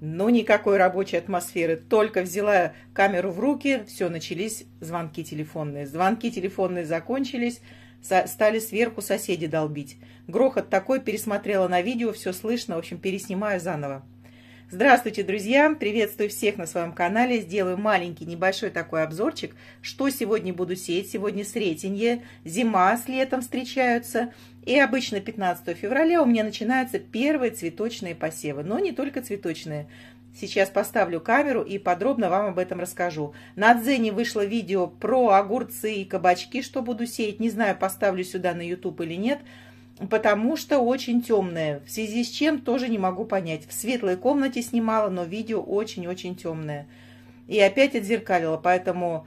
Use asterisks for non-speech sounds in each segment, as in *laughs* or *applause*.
Но никакой рабочей атмосферы. Только взяла камеру в руки, все, начались звонки телефонные. Звонки телефонные закончились, стали сверху соседи долбить. Грохот такой, пересмотрела на видео, все слышно, в общем, переснимаю заново. Здравствуйте, друзья! Приветствую всех на своем канале. Сделаю маленький, небольшой такой обзорчик, что сегодня буду сеять. Сегодня сретенье, зима с летом встречаются. И обычно 15 февраля у меня начинаются первые цветочные посевы, но не только цветочные. Сейчас поставлю камеру и подробно вам об этом расскажу. На Дзене вышло видео про огурцы и кабачки, что буду сеять. Не знаю, поставлю сюда на YouTube или нет, потому что очень темное. В связи с чем тоже не могу понять. В светлой комнате снимала, но видео очень-очень темное. И опять отзеркалила, поэтому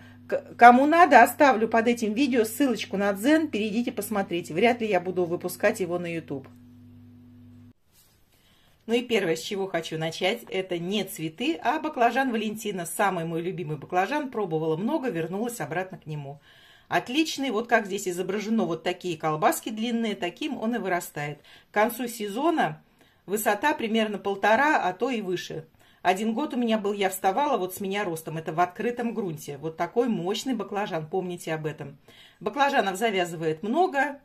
Кому надо, оставлю под этим видео ссылочку на дзен, перейдите посмотрите. Вряд ли я буду выпускать его на YouTube. Ну и первое, с чего хочу начать, это не цветы, а баклажан Валентина. Самый мой любимый баклажан. Пробовала много, вернулась обратно к нему. Отличный, вот как здесь изображено, вот такие колбаски длинные, таким он и вырастает. К концу сезона высота примерно полтора, а то и выше. Один год у меня был, я вставала вот с меня ростом, это в открытом грунте. Вот такой мощный баклажан, помните об этом. Баклажанов завязывает много,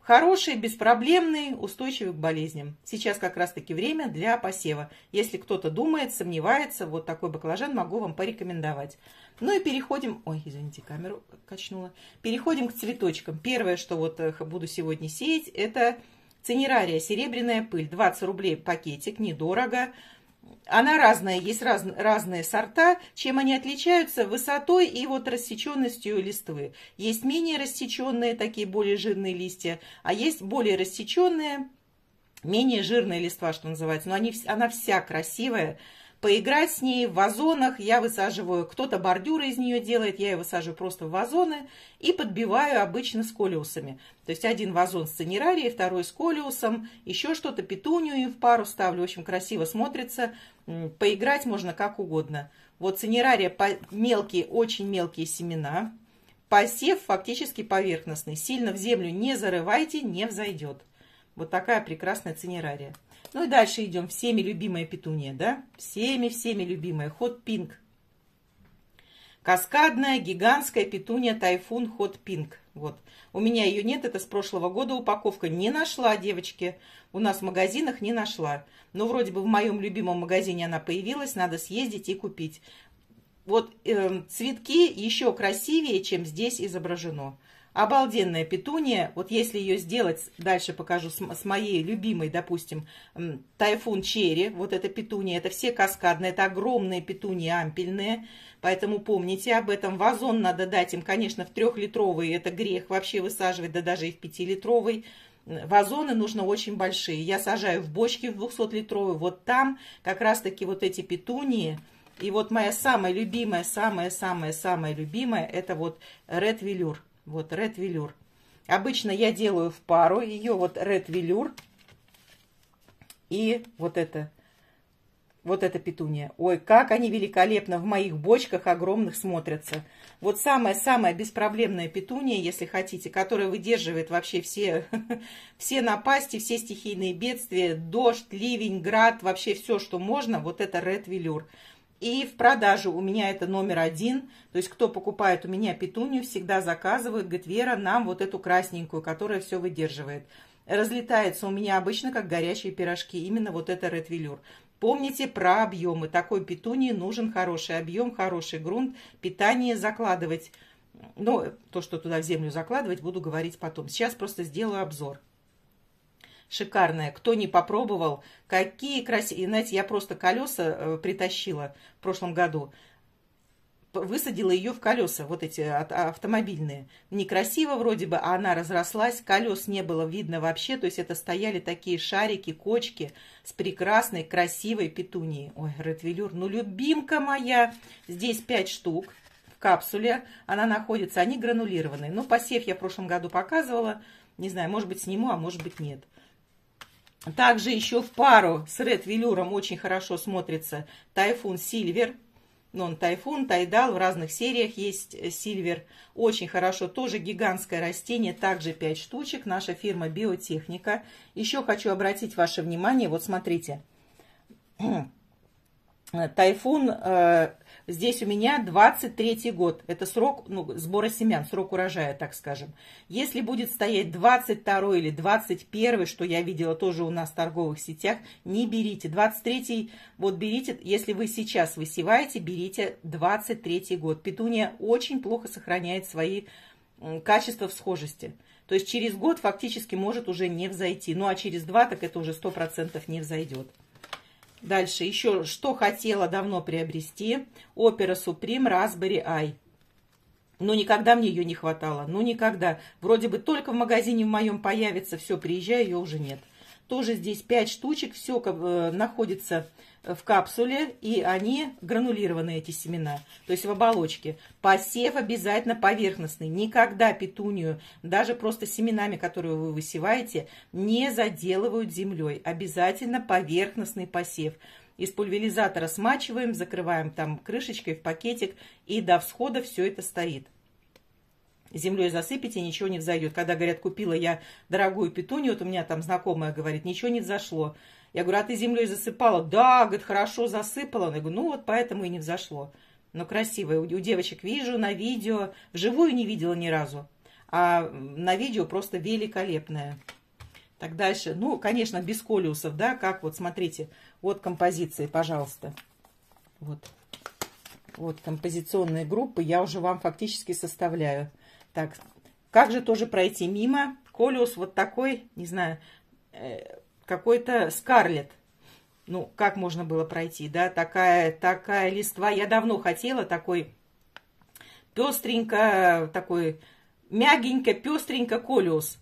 хороший, беспроблемный, устойчивый к болезням. Сейчас как раз-таки время для посева. Если кто-то думает, сомневается, вот такой баклажан могу вам порекомендовать. Ну и переходим... Ой, извините, камеру качнула. Переходим к цветочкам. Первое, что вот э, буду сегодня сеять, это... Цинерария, серебряная пыль, 20 рублей пакетик, недорого она разная, есть раз, разные сорта. Чем они отличаются? Высотой и вот рассеченностью листвы. Есть менее рассеченные, такие более жирные листья, а есть более рассеченные, менее жирные листва, что называется. Но они, она вся красивая, поиграть с ней в вазонах. Я высаживаю, кто-то бордюры из нее делает, я ее высаживаю просто в вазоны и подбиваю обычно с колиусами. То есть один вазон с цинерарией, второй с колиусом, еще что-то, петунью им в пару ставлю. В общем, красиво смотрится. Поиграть можно как угодно. Вот цинерария мелкие, очень мелкие семена. Посев фактически поверхностный. Сильно в землю не зарывайте, не взойдет. Вот такая прекрасная цинерария. Ну и дальше идем. Всеми любимая петуния, да? Всеми-всеми любимая. Ход пинг. Каскадная, гигантская петуния тайфун ход пинг. Вот. У меня ее нет, это с прошлого года упаковка. Не нашла, девочки. У нас в магазинах не нашла. Но вроде бы в моем любимом магазине она появилась. Надо съездить и купить. Вот э, цветки еще красивее, чем здесь изображено. Обалденная петуния. Вот если ее сделать, дальше покажу, с, с моей любимой, допустим, тайфун черри. Вот эта петуния. Это все каскадные. Это огромные петунии ампельные. Поэтому помните об этом. Вазон надо дать им, конечно, в трехлитровый. Это грех вообще высаживать, да даже и в пятилитровый. Вазоны нужно очень большие. Я сажаю в бочки в 200-литровые. Вот там как раз-таки вот эти петунии. И вот моя самая любимая, самая-самая-самая любимая, это вот Red Velour. Вот, Red Velour. Обычно я делаю в пару ее, вот Red Velour и вот это, вот эта петуния. Ой, как они великолепно в моих бочках огромных смотрятся. Вот самая-самая беспроблемная петуния, если хотите, которая выдерживает вообще все, *laughs* все напасти, все стихийные бедствия, дождь, ливень, град, вообще все, что можно, вот это Red Velour. И в продаже у меня это номер один. То есть, кто покупает у меня петунью, всегда заказывает говорит, Вера, нам вот эту красненькую, которая все выдерживает. Разлетается у меня обычно, как горячие пирожки, именно вот это ретвелюр. Помните про объемы. Такой петунии нужен хороший объем, хороший грунт, питание закладывать. Но ну, то, что туда в землю закладывать, буду говорить потом. Сейчас просто сделаю обзор шикарная. Кто не попробовал, какие красивые. знаете, я просто колеса э, притащила в прошлом году. Высадила ее в колеса, вот эти автомобильные. Некрасиво вроде бы, а она разрослась, колес не было видно вообще. То есть это стояли такие шарики, кочки с прекрасной, красивой петунией. Ой, ретвелюр, ну любимка моя. Здесь пять штук в капсуле. Она находится, они гранулированные. Ну посев я в прошлом году показывала. Не знаю, может быть сниму, а может быть нет. Также еще в пару с Ред Велюром очень хорошо смотрится Тайфун Сильвер. Ну, он Тайфун, Тайдал, в разных сериях есть Сильвер. Очень хорошо, тоже гигантское растение, также 5 штучек, наша фирма Биотехника. Еще хочу обратить ваше внимание, вот смотрите, Э, тайфун, э, здесь у меня 23 год. Это срок ну, сбора семян, срок урожая, так скажем. Если будет стоять 22 или 21, что я видела тоже у нас в торговых сетях, не берите. 23, вот берите, если вы сейчас высеваете, берите 23 год. Петуния очень плохо сохраняет свои качества в схожести. То есть через год фактически может уже не взойти. Ну а через два так это уже 100% не взойдет. Дальше еще что хотела давно приобрести. Опера Суприм Raspberry Ай. Но ну, никогда мне ее не хватало. Ну, никогда. Вроде бы только в магазине в моем появится. Все, приезжаю, ее уже нет. Тоже здесь 5 штучек. Все э, находится в капсуле, и они гранулированы, эти семена, то есть в оболочке. Посев обязательно поверхностный. Никогда петунию, даже просто семенами, которые вы высеваете, не заделывают землей. Обязательно поверхностный посев. Из пульверизатора смачиваем, закрываем там крышечкой в пакетик, и до всхода все это стоит землей засыпите, ничего не взойдет. Когда, говорят, купила я дорогую петунью, вот у меня там знакомая говорит, ничего не взошло. Я говорю, а ты землей засыпала? Да, говорит, хорошо засыпала. Я говорю, ну вот поэтому и не взошло. Но красивое. У девочек вижу на видео. Вживую не видела ни разу. А на видео просто великолепное. Так дальше. Ну, конечно, без колиусов, да, как вот, смотрите, вот композиции, пожалуйста. Вот. Вот композиционные группы я уже вам фактически составляю. Так, как же тоже пройти мимо? Колиус вот такой, не знаю, э какой-то Скарлет. Ну, как можно было пройти, да? Такая, такая листва. Я давно хотела такой пестренько, такой мягенько, пестренько колиус.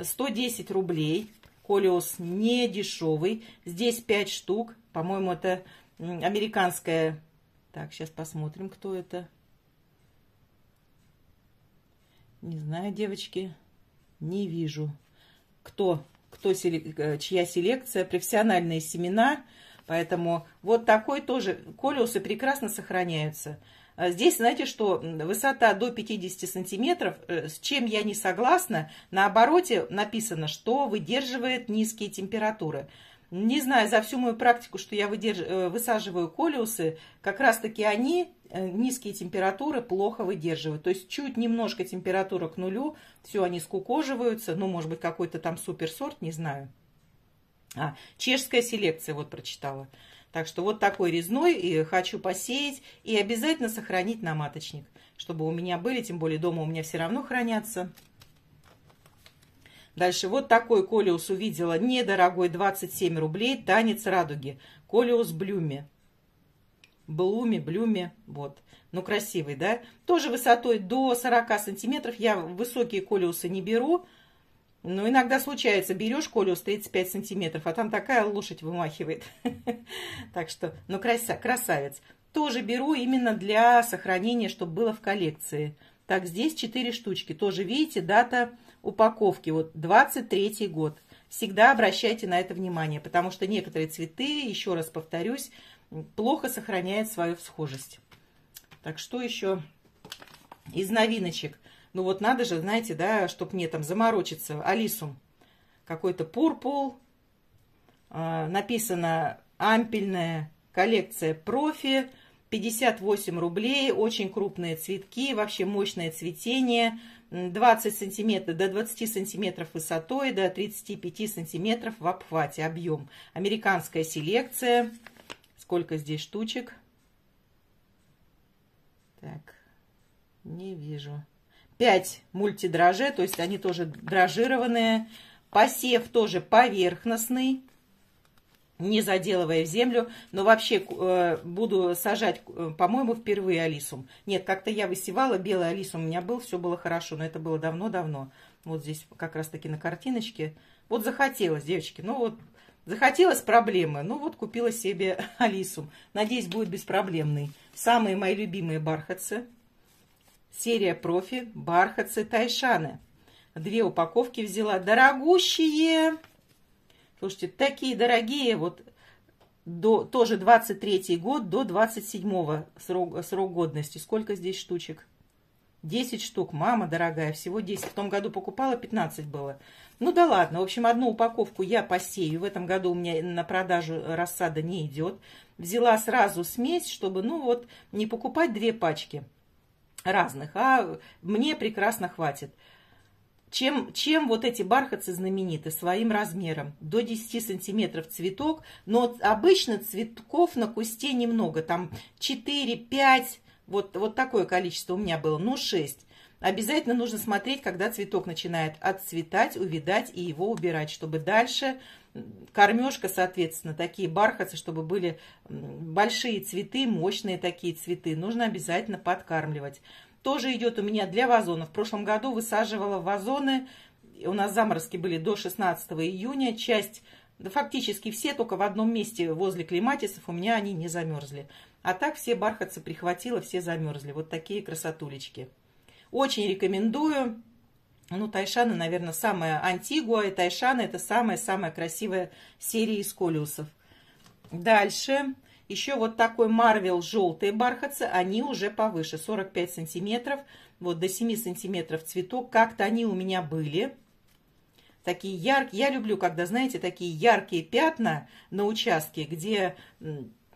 110 рублей. Колиус не дешевый. Здесь 5 штук. По-моему, это американская. Так, сейчас посмотрим, кто это. Не знаю, девочки. Не вижу. Кто? кто, э, чья селекция, профессиональные семена. Поэтому вот такой тоже колеусы прекрасно сохраняются. А здесь, знаете, что высота до 50 сантиметров, э, с чем я не согласна, на обороте написано, что выдерживает низкие температуры. Не знаю, за всю мою практику, что я выдерж... Э, высаживаю колиусы, как раз-таки они э, низкие температуры плохо выдерживают. То есть чуть немножко температура к нулю, все, они скукоживаются. Ну, может быть, какой-то там суперсорт, не знаю. А, чешская селекция, вот прочитала. Так что вот такой резной и хочу посеять и обязательно сохранить на маточник, чтобы у меня были, тем более дома у меня все равно хранятся. Дальше вот такой колиус увидела. Недорогой, 27 рублей. Танец радуги. Колиус Блюме. Блуме, Блюме, вот. Ну, красивый, да? Тоже высотой до 40 сантиметров. Я высокие колиусы не беру. Но иногда случается, берешь колиус 35 сантиметров, а там такая лошадь вымахивает. *laughs* Так что, ну, красавец. Тоже беру именно для сохранения, чтобы было в коллекции. Так, здесь 4 штучки. Тоже, видите, дата упаковки, вот 23 год. Всегда обращайте на это внимание, потому что некоторые цветы, еще раз повторюсь, плохо сохраняют свою всхожесть. Так что еще из новиночек. Ну вот надо же, знаете, да, чтобы мне там заморочиться. Алисум. Какой-то пурпул. А, написано ампельная коллекция профи. 58 рублей. Очень крупные цветки. Вообще мощное цветение. 20 сантиметров, до 20 сантиметров высотой, до 35 сантиметров в обхвате, объем. Американская селекция. Сколько здесь штучек? Так, не вижу. 5 мультидраже, то есть они тоже дрожжированные. Посев тоже поверхностный не заделывая в землю, но вообще э, буду сажать, э, по-моему, впервые алисум. Нет, как-то я высевала, белый алисум у меня был, все было хорошо, но это было давно-давно. Вот здесь как раз-таки на картиночке. Вот захотелось, девочки, ну вот захотелось проблемы, ну вот купила себе *laughs* алисум. Надеюсь, будет беспроблемный. Самые мои любимые бархатцы. Серия профи, бархатцы тайшаны. Две упаковки взяла. Дорогущие! Слушайте, такие дорогие, вот до, тоже 23 год до 27 срок, срок годности. Сколько здесь штучек? 10 штук. Мама дорогая, всего 10. В том году покупала, 15 было. Ну да ладно. В общем, одну упаковку я посею. В этом году у меня на продажу рассада не идет. Взяла сразу смесь, чтобы, ну вот, не покупать две пачки разных. А мне прекрасно хватит. Чем, чем вот эти бархатцы знамениты своим размером? До 10 сантиметров цветок, но обычно цветков на кусте немного, там 4-5, вот, вот такое количество у меня было, ну 6. Обязательно нужно смотреть, когда цветок начинает отцветать, увидать и его убирать, чтобы дальше кормежка, соответственно, такие бархатцы, чтобы были большие цветы, мощные такие цветы, нужно обязательно подкармливать тоже идет у меня для вазонов. В прошлом году высаживала вазоны, у нас заморозки были до 16 июня, часть, да фактически все, только в одном месте возле клематисов у меня они не замерзли. А так все бархатцы прихватила, все замерзли. Вот такие красотулечки. Очень рекомендую. Ну, Тайшана, наверное, самая антигуа, и Тайшана это самая-самая красивая серия из колиусов. Дальше еще вот такой Марвел желтые бархатцы, они уже повыше, 45 сантиметров, вот до 7 сантиметров цветок. Как-то они у меня были. Такие яркие, я люблю, когда, знаете, такие яркие пятна на участке, где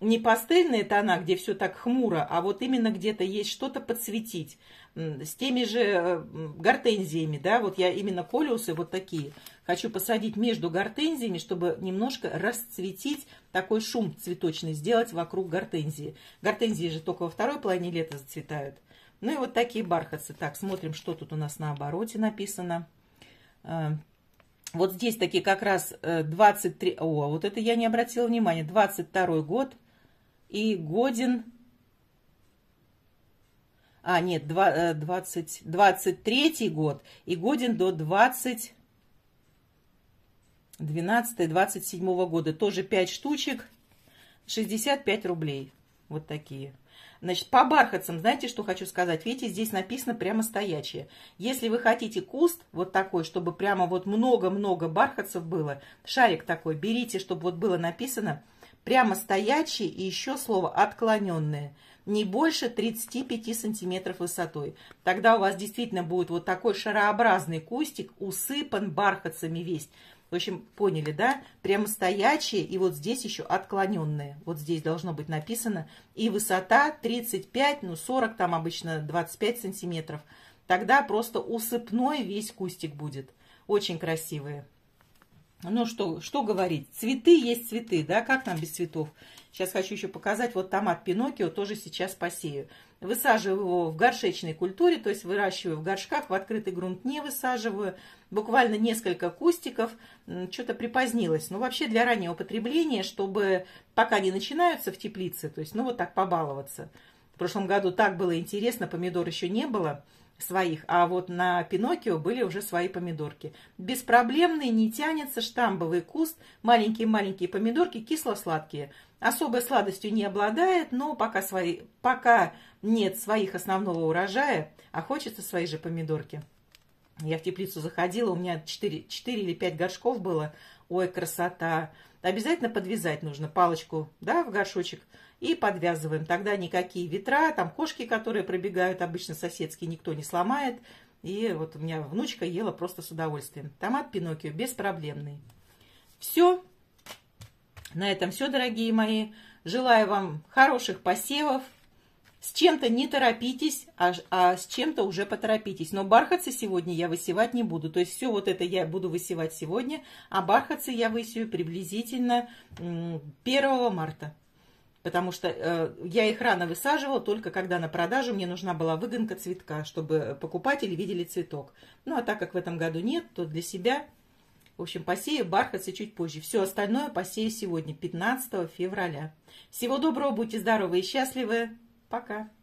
не пастельные тона, где все так хмуро, а вот именно где-то есть что-то подсветить. С теми же э, гортензиями, да, вот я именно колиусы вот такие хочу посадить между гортензиями, чтобы немножко расцветить такой шум цветочный, сделать вокруг гортензии. Гортензии же только во второй половине лета зацветают. Ну и вот такие бархатцы. Так, смотрим, что тут у нас на обороте написано. Э, вот здесь такие как раз 23... Э, о, вот это я не обратила внимания. 22 год и годен... А, нет, 20, 23 э, год и годен до 20... 12-27 года. Тоже 5 штучек, 65 рублей. Вот такие. Значит, по бархатцам, знаете, что хочу сказать? Видите, здесь написано прямо стоячее. Если вы хотите куст вот такой, чтобы прямо вот много-много бархатцев было, шарик такой, берите, чтобы вот было написано прямо стоячие и еще слово отклоненные, не больше 35 сантиметров высотой. Тогда у вас действительно будет вот такой шарообразный кустик, усыпан бархатцами весь. В общем, поняли, да? Прямо стоячие и вот здесь еще отклоненные. Вот здесь должно быть написано. И высота 35, ну 40, там обычно 25 сантиметров. Тогда просто усыпной весь кустик будет. Очень красивые. Ну что, что говорить? Цветы есть цветы, да? Как нам без цветов? Сейчас хочу еще показать. Вот томат Пиноккио тоже сейчас посею. Высаживаю его в горшечной культуре, то есть выращиваю в горшках, в открытый грунт не высаживаю. Буквально несколько кустиков. Что-то припозднилось. Ну, вообще для раннего потребления, чтобы пока не начинаются в теплице, то есть, ну, вот так побаловаться. В прошлом году так было интересно, помидор еще не было своих, а вот на Пиноккио были уже свои помидорки. Беспроблемный, не тянется, штамбовый куст, маленькие-маленькие помидорки, кисло-сладкие. Особой сладостью не обладает, но пока, свои, пока нет своих основного урожая, а хочется свои же помидорки. Я в теплицу заходила, у меня 4, 4 или 5 горшков было. Ой, красота! Обязательно подвязать нужно палочку, да, в горшочек, и подвязываем. Тогда никакие ветра, там кошки, которые пробегают, обычно соседские, никто не сломает. И вот у меня внучка ела просто с удовольствием. Томат Пиноккио беспроблемный. Все. На этом все, дорогие мои. Желаю вам хороших посевов. С чем-то не торопитесь, а, а с чем-то уже поторопитесь. Но бархатцы сегодня я высевать не буду. То есть все вот это я буду высевать сегодня, а бархатцы я высею приблизительно 1 марта потому что э, я их рано высаживала, только когда на продажу мне нужна была выгонка цветка, чтобы покупатели видели цветок. Ну, а так как в этом году нет, то для себя, в общем, посею бархатцы чуть позже. Все остальное посею сегодня, 15 февраля. Всего доброго, будьте здоровы и счастливы. Пока.